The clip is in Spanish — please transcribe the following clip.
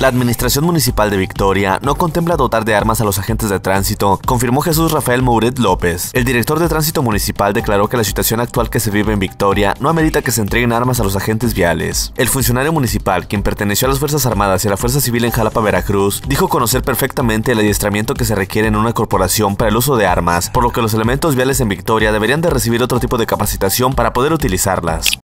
La Administración Municipal de Victoria no contempla dotar de armas a los agentes de tránsito, confirmó Jesús Rafael Mouret López. El director de Tránsito Municipal declaró que la situación actual que se vive en Victoria no amerita que se entreguen armas a los agentes viales. El funcionario municipal, quien perteneció a las Fuerzas Armadas y a la Fuerza Civil en Jalapa, Veracruz, dijo conocer perfectamente el adiestramiento que se requiere en una corporación para el uso de armas, por lo que los elementos viales en Victoria deberían de recibir otro tipo de capacitación para poder utilizarlas.